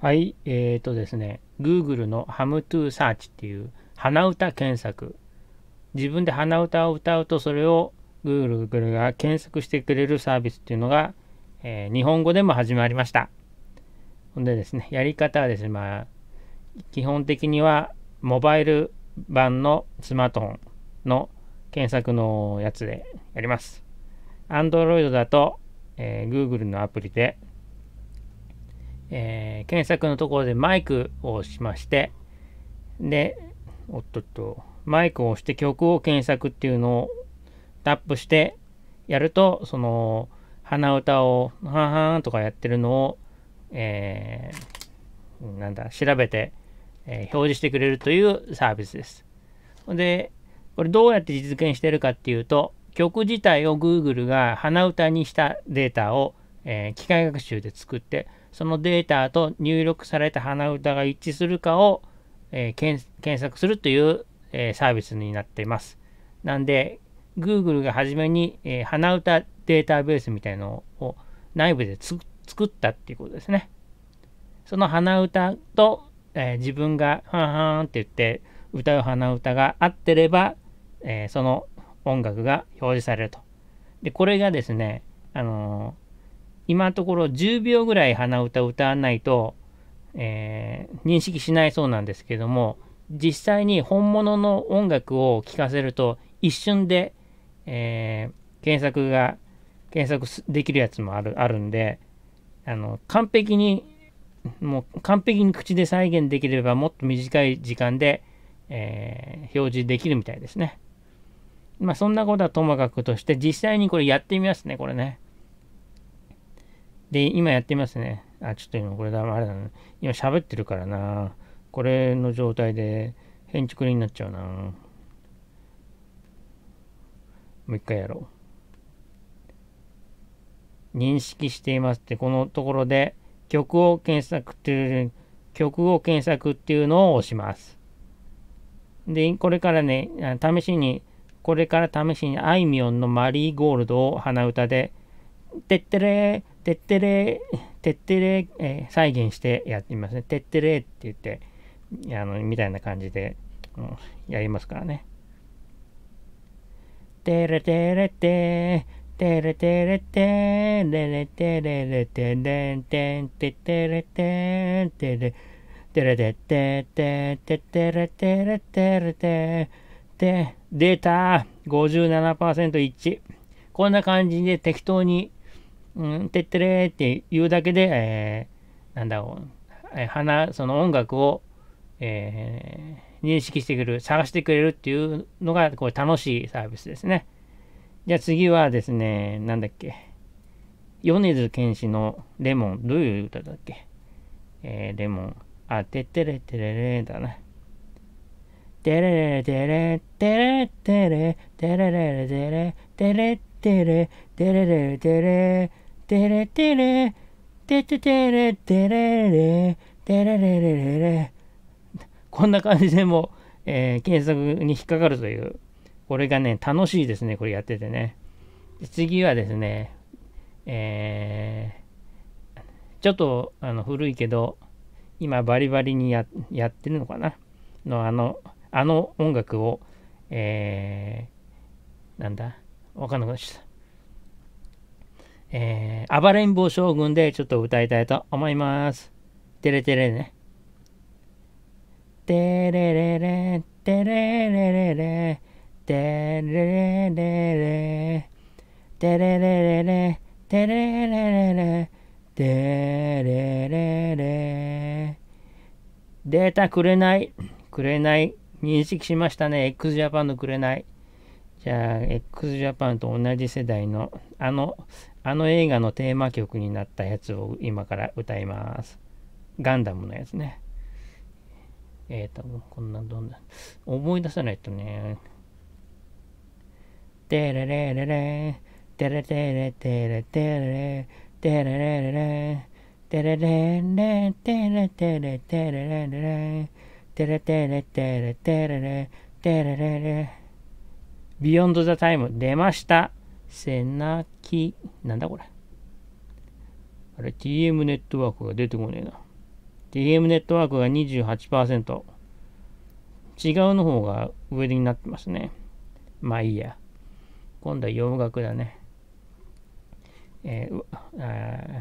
はい、えっ、ー、とですね、Google の HamToSearch っていう鼻歌検索。自分で鼻歌を歌うとそれを Google が検索してくれるサービスっていうのが、えー、日本語でも始まりました。ほんでですね、やり方はですね、まあ、基本的にはモバイル版のスマートフォンの検索のやつでやります。Android だと、えー、Google のアプリでえー、検索のところでマイクを押しまして、で、おっとっと、マイクを押して曲を検索っていうのをタップしてやると、その、鼻歌を、はんはんとかやってるのを、えー、なんだ、調べて、えー、表示してくれるというサービスです。で、これどうやって実現してるかっていうと、曲自体を Google が鼻歌にしたデータを、えー、機械学習で作って、そのデータと入力された鼻歌が一致するかを、えー、検索するという、えー、サービスになっています。なんで、Google が初めに、えー、歌データベースみたいのを内部で作ったっていうことですね。その鼻歌と、えー、自分が「はンハん」って言って歌う鼻歌が合ってれば、えー、その音楽が表示されると。でこれがですね、あの今のところ10秒ぐらい鼻歌歌わないと、えー、認識しないそうなんですけども、実際に本物の音楽を聴かせると、一瞬で、えー、検索が、検索できるやつもある、あるんで、あの、完璧に、もう完璧に口で再現できればもっと短い時間で、えー、表示できるみたいですね。まあそんなことはともかくとして実際にこれやってみますね、これね。で、今やってますね。あ、ちょっと今これだ、あれだな。今喋ってるからな。これの状態で、変竹になっちゃうな。もう一回やろう。認識していますって、このところで、曲を検索っていう、曲を検索っていうのを押します。で、これからね、試しに、これから試しにあいみょんのマリーゴールドを鼻歌でてってれー、てってれー、てってれー、えー、再現してやってみますね。てってれーって言って、あの、みたいな感じで、うん、やりますからね。てれてれてー、てれてれてー、れれてれれてれんてんててれてー、てれ、てれてててててれてれてれてで、出た !57% 一致。こんな感じで適当にうん、てってれーって言うだけで、えー、なんだろう、え花、その音楽を、えー、認識してくれる、探してくれるっていうのが、これ楽しいサービスですね。じゃあ次はですね、なんだっけ。米津玄師のレモン、どういう歌だっけえー、レモン。あ、てってれてれれだな。てれれてれ、てれてれ、てれれれてれ、てれてれ、てれれれてれ、テレテレ、テテテレ、テレレ、テレレレレレ。こんな感じでもう、えー、検索に引っかかるという。これがね、楽しいですね。これやっててね。次はですね、えー、ちょっとあの古いけど、今バリバリにややってるのかなのあの、あの音楽を、えー、なんだわかんなくなっちゃった。えー、暴れん坊将軍でちょっと歌いたいと思います。てれてれね。てれれれ、てれれれれ、てれれれれ、てれれれれ、てれれれれ、てれれれ。データくれない、くれない、認識しましたね。x ジャパンのくれない。じゃあ、XJAPAN と同じ世代の、あの、あの映画のテーマ曲になったやつを今から歌います。ガンダムのやつね。えっ、ー、と、こんな、どんな、思い出さないとね。テレレレレ、テレテレテレテレ、テレレレレ、テレレレ、テレテレテレレレ、テレテレテレテレレ、テレレレ。ビヨンドザタイム出ました。背泣き、なんだこれ。あれ、TM ネットワークが出てこねえな。TM ネットワークが28%。違うの方が上になってますね。まあいいや。今度は洋楽だね。えー、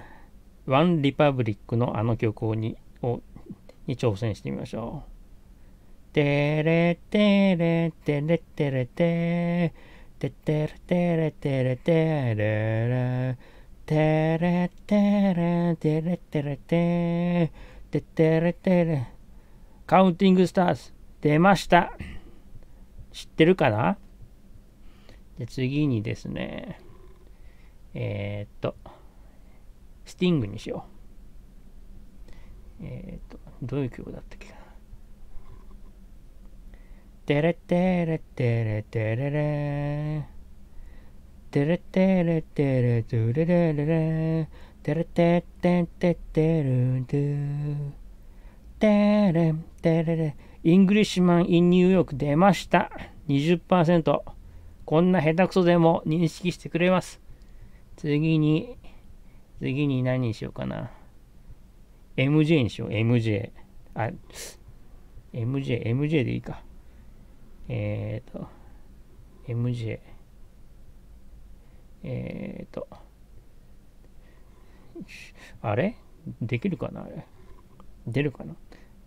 ワンリパブリックのあの曲にをに挑戦してみましょう。テレテレテレテレテテテレテレテレテレレテレテレテレテレテテテレテレカウンティングスターズ出ました知ってるかなで次にですねえっとスティングにしようえっとどういう曲だったっけテレテレテレテレレテレテレテレトゥレレレレテレテテテテルドゥテレテレレイングリッシュマン・イン・ニューヨーク出ました20%こんな下手くそでも認識してくれます次に次に何にしようかな MJ にしよう MJ あ MJ MJ でいいかえっ、ー、と、MJ、えっ、ー、と、あれできるかなあれ出るかな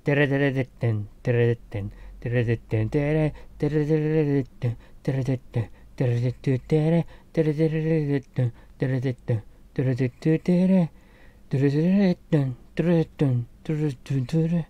テレテレテッテン、テレテッテン、テレテッテン、テレ、テレテレテッテン、テレテッテン、テレテッテン、テレ、テレテレテッテン、テレテッテン、テレテッテン、テレ、テレテレテッテン、テレテッテン、テレテッテン、テレ、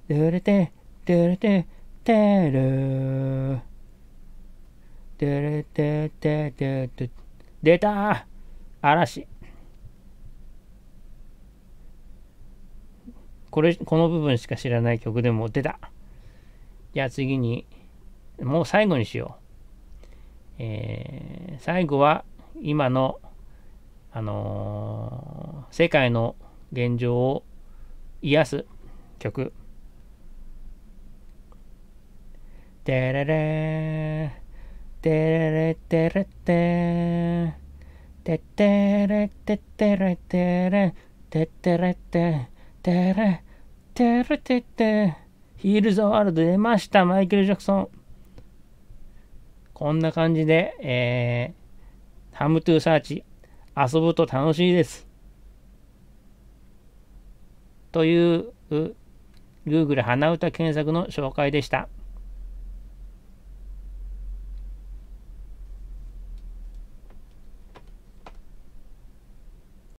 ドゥルテ、ドゥルテ、テルー。ドゥルテ、テ、テ、テ、出た嵐。これ、この部分しか知らない曲でも出た。じゃあ次に、もう最後にしよう。えー、最後は今の、あのー、世界の現状を癒す曲。テレレテレレテレテテテレテテレテレテテレテテレテレテテヒールズワールド出ましたマイケル・ジャクソンこんな感じで、えー、ハムトゥーサーチ遊ぶと楽しいですという Google 鼻歌検索の紹介でした。